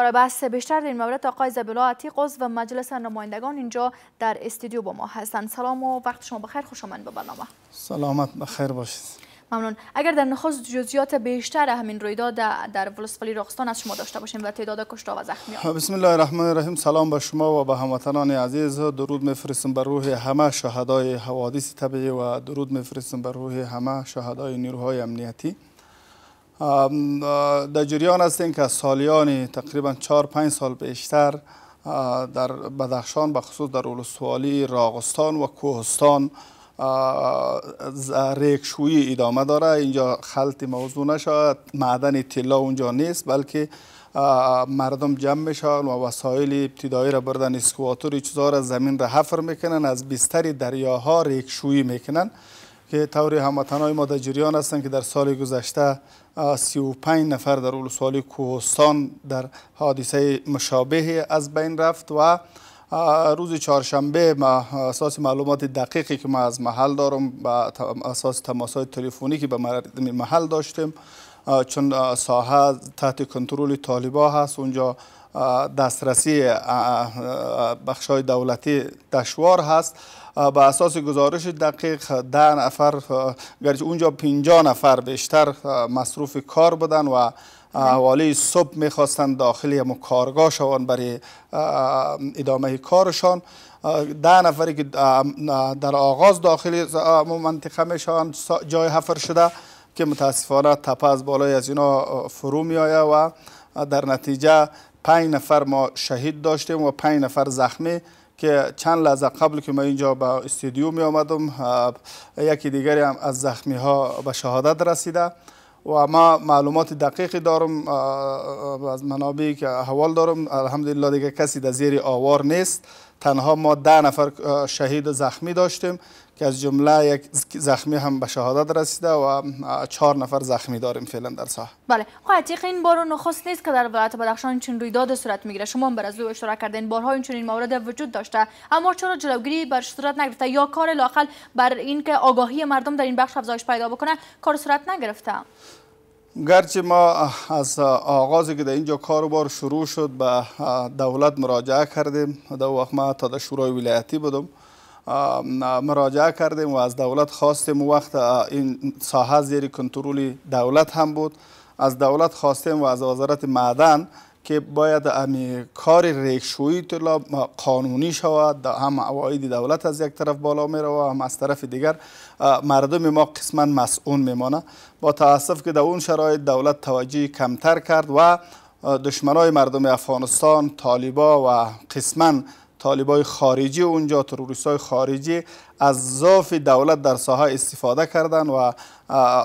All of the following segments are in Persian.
برای بحث بیشتر در این مورد آقای زبیلا عتیق و مجلس نمایندگان اینجا در استودیو با ما هستند سلام و وقت شما بخیر خوش آمدید به برنامه سلامت بخیر باشید ممنون اگر در نخست جزئیات بیشتر همین رویداد در ولسوالی راقستان از شما داشته باشیم و تعداد کشته و زخمیان بسم الله الرحمن الرحیم سلام به شما و به هموطنان عزیز درود میفرستم بر روح همه شهدای حوادث طبیعی و درود میفرستم بر روح همه شهدای نیروهای امنیتی در جریان هستیم که سالیانی تقریبا 4 5 سال بیشتر در بدخشان به خصوص در اولسوالی راغستان و کوهستان ریکشویی ادامه داره اینجا خلط موضوع نشد معدن طلا اونجا نیست بلکه مردم جمع میشن و وسایل ابتدایی را بردن اسکواتور چیزها را زمین را حفر میکنن از بستر دریاها ریکشویی میکنن که طور های ما در جریان هستند که در سال گذشته 35 نفر در سال کوهستان در حادثه مشابه از بین رفت و روز چهارشنبه ما اساس معلومات دقیقی که ما از محل دارم با اساس تماس های تلفنی که به مردم محل داشتیم چون ساحه تحت کنترل طالبا هست اونجا دسترسی بخش های دولتی دشوار هست به اساس گزارش دقیق ده نفر گرچه اونجا پینجا نفر بیشتر مصروف کار بودن و حوالی صبح میخواستن داخل یک کارگاه شوان برای ادامه کارشان ده نفری که در آغاز داخل منطقه میشوان جای حفر شده که متاسفانه تپه از بالای از اینا فرو میآید و در نتیجه پنج نفر ما شهید داشتیم و پنج نفر زخمی که چند لحظه قبل که ما اینجا به استودیو می آمدم یکی دیگری هم از زخمی ها به شهادت رسیده و ما معلومات دقیقی دارم از منابعی که حوال دارم الحمدلله دیگه کسی در زیر آوار نیست تنها ما ده نفر شهید و زخمی داشتیم که از جمله یک زخمی هم به شهادت رسیده و چهار نفر زخمی داریم فعلا در ساحه بله خاطیق این بارو نخست نیست که در ولایت بدخشان چنین رویداد صورت میگیره شما هم بر از اشتراک کردین بارها این چنین موارد وجود داشته اما چرا جلوگیری بر صورت نگرفته یا کار لاقل بر اینکه آگاهی مردم در این بخش افزایش پیدا بکنه کار صورت نگرفته گرچه ما از آغازی که در اینجا کاروبار شروع شد به دولت مراجعه کردیم در وقت ما تا در شورای ولایتی بودم مراجعه کردیم و از دولت خواستیم وقت این ساحه زیر کنترل دولت هم بود از دولت خواستیم و از وزارت معدن که باید امی یعنی کار ریکشوی طلا قانونی شود هم عواید دولت از یک طرف بالا میروه و هم از طرف دیگر مردم ما قسما مسئون میمانه با تاسف که در اون شرایط دولت توجه کمتر کرد و دشمنای مردم افغانستان طالبا و قسما طالبای خارجی اونجا تروریست خارجی از ضعف دولت در ساحه استفاده کردن و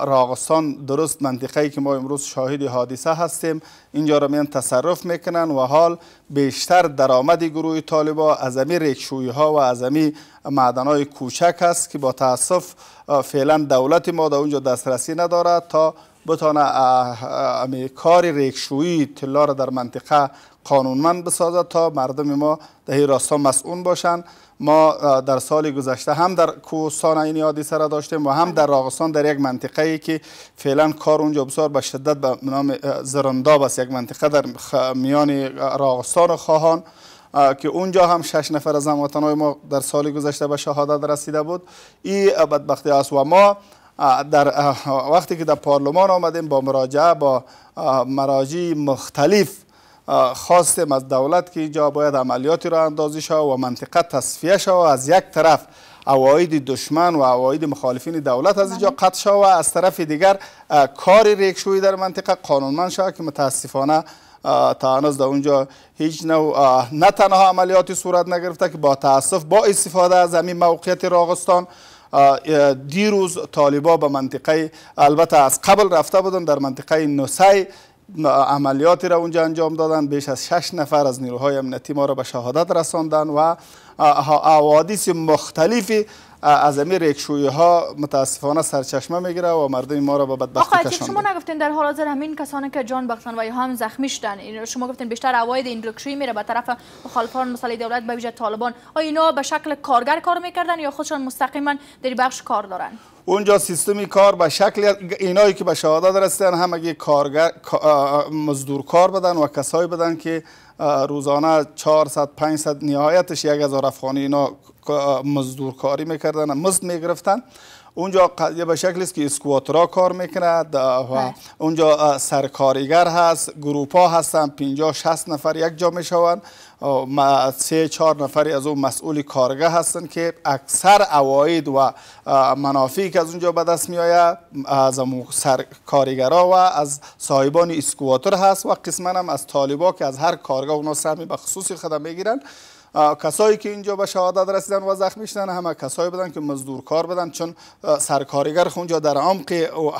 راغستان درست منطقه که ما امروز شاهد حادثه هستیم اینجا را میان تصرف میکنن و حال بیشتر درآمد گروه طالبا از امی ریکشوی ها و از امی معدن های کوچک است که با تاسف فعلا دولت ما در اونجا دسترسی ندارد تا بتانه امی کار ریکشوی طلا در منطقه قانونمند بسازد تا مردم ما در این راستا مسئول باشند ما در سال گذشته هم در کوهستان این حادثه داشتیم و هم در راغستان در یک منطقه ای که فعلا کار اونجا بسیار به شدت به نام زرنداب است یک منطقه در میان راغستان و خواهان که اونجا هم شش نفر از هموطنهای ما در سال گذشته به شهادت رسیده بود این بدبختی است و ما در وقتی که در پارلمان آمدیم با مراجعه با مراجع مختلف خواستیم از دولت که اینجا باید عملیاتی را اندازی و منطقه تصفیه و از یک طرف اواید دشمن و اواید مخالفین دولت از اینجا بله. قطع شود و از طرف دیگر کار ریکشوی در منطقه قانونمند شود که متاسفانه تا در اونجا هیچ نه نه تنها عملیاتی صورت نگرفت که با تاسف با استفاده از همین موقعیت راغستان دیروز طالبا به منطقه البته از قبل رفته بودن در منطقه عملیاتی را اونجا انجام دادن بیش از شش نفر از نیروهای امنیتی ما را به شهادت رساندن و حوادث مختلف از امیر ها متاسفانه سرچشمه میگیره و مردم ما را به بدبختی کشانده شما نگفتین در حال حاضر همین کسانی که جان بختن و یا هم زخمی شدن شما گفتین بیشتر عواید این ریکشویی میره به طرف مخالفان مثلا دولت به ویژه طالبان آیا اینا به شکل کارگر کار میکردن یا خودشان مستقیما در بخش کار دارن اونجا سیستمی کار به شکل اینایی که به شهادت رسیدن همگی کارگر مزدور کار بدن و کسایی بدن که روزانه 400 500 نهایتش 1000 افغانی اینا مزدور کاری میکردن مزد میگرفتن اونجا یه به شکل است که اسکواترا کار میکند و بله. اونجا سرکاریگر هست گروپ هستن 50 60 نفر یک جا میشوند سه چهار نفری از اون مسئول کارگاه هستن که اکثر اواید و منافعی که از اونجا به دست می آید از کارگرا و از صاحبان اسکواتر هست و قسما هم از طالبا که از هر کارگاه اونا سهمی به خصوصی خدا میگیرن کسایی که اینجا به شهادت رسیدن و زخمی شدن همه کسایی بودن که مزدور کار بودن چون سرکاریگر خونجا در عمق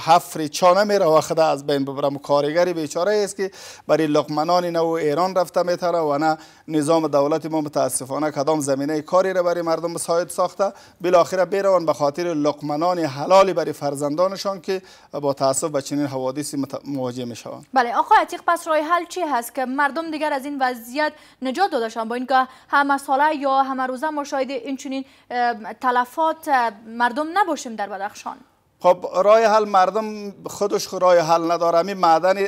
حفر چانه میره و خدا از بین ببرم کارگری بیچاره است که برای لقمنان نه و ایران رفته میتره و نه نظام دولت ما متاسفانه کدام زمینه کاری را برای مردم مساعد ساخته بالاخره بیروان به خاطر لقمنان حلالی برای فرزندانشان که با تاسف به چنین حوادثی مواجه میشوند بله آقای عتیق پس راه حل چی هست که مردم دیگر از این وضعیت نجات داده با اینکه هم مساله یا همه روزه مشاهده اینچنین این تلفات مردم نباشیم در بدخشان خب رای حل مردم خودش رای حل نداره می معدن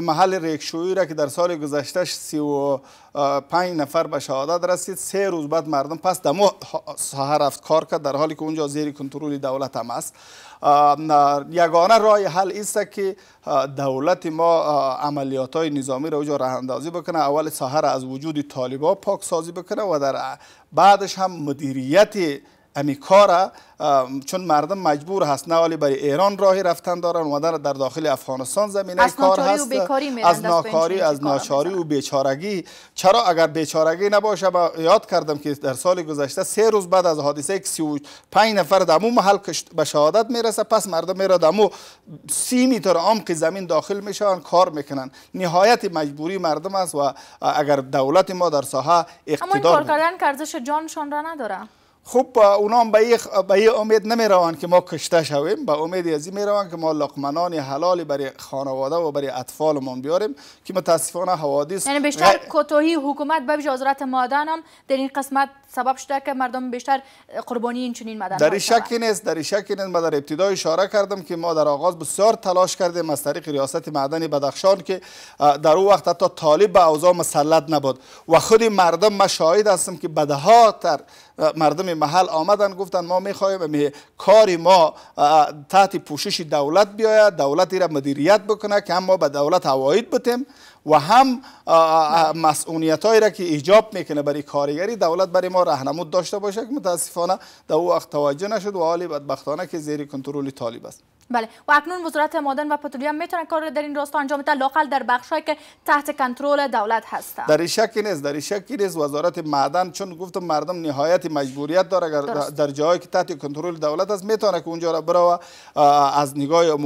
محل ریکشویی را که در سال گذشته 35 نفر به شهادت رسید سه روز بعد مردم پس دمو ساحه رفت کار کرد در حالی که اونجا زیر کنترل دولت هم است یگانه رای حل است که دولت ما عملیات های نظامی را اونجا راه اندازی بکنه اول ساحه از وجود طالبا پاک سازی بکنه و در بعدش هم مدیریتی امی کارا چون مردم مجبور هست نه ولی برای ایران راهی رفتن دارن و در داخل افغانستان زمینه کار هست از ناکاری از ناچاری و بیچارگی چرا اگر بیچارگی نباشه با یاد کردم که در سال گذشته سه روز بعد از حادثه 35 نفر دمو محل به شهادت میرسه پس مردم میره دمو سی متر عمق زمین داخل میشن کار میکنن نهایت مجبوری مردم است و اگر دولت ما در ساحه اقتدار اما این کار جانشان را نداره خب اونا هم به این امید نمی روان که ما کشته شویم به امید از می روان که ما لقمنان حلال برای خانواده و برای ما بیاریم که متاسفانه حوادث یعنی بیشتر غ... کوتاهی حکومت به وزارت مادن هم در این قسمت سبب شده که مردم بیشتر قربانی این چنین مدن در شکی نیست در شکی نیست ما در ابتدا اشاره کردم که ما در آغاز بسیار تلاش کردیم از طریق ریاست معدن بدخشان که در اون وقت حتی طالب به اوضاع مسلط نبود و خود مردم ما شاهد هستم که بدها تر مردم محل آمدن گفتن ما میخوایم کاری ما تحت پوشش دولت بیاید دولتی را مدیریت بکنه که هم ما به دولت حواید بتیم و هم مسئولیت را که ایجاب میکنه برای کارگری دولت برای ما رهنمود داشته باشه که متاسفانه در او وقت توجه نشد و حالی بدبختانه که زیر کنترل طالب است بله و اکنون وزارت معدن و پترولیوم میتونه کار در این راستا انجام بده لاقل در بخشهایی که تحت کنترل دولت هست در شکی نیست در شکی نیست وزارت معدن چون گفتم مردم نهایت مجبوریت داره در جایی که تحت کنترل دولت است میتونه که اونجا را برو از نگاه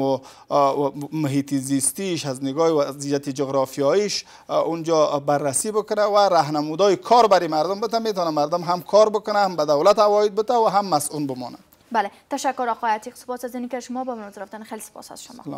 محیط زیستیش از نگاه وضعیت جغرافیاییش اونجا بررسی بکنه و راهنمودای کار برای مردم بده میتونه مردم هم کار بکنه هم به دولت عواید بده و هم مسئول بمونه. بله تشکر آقای عتیق سپاس از اینکه شما با من رفتن خیلی سپاس از شما سلامت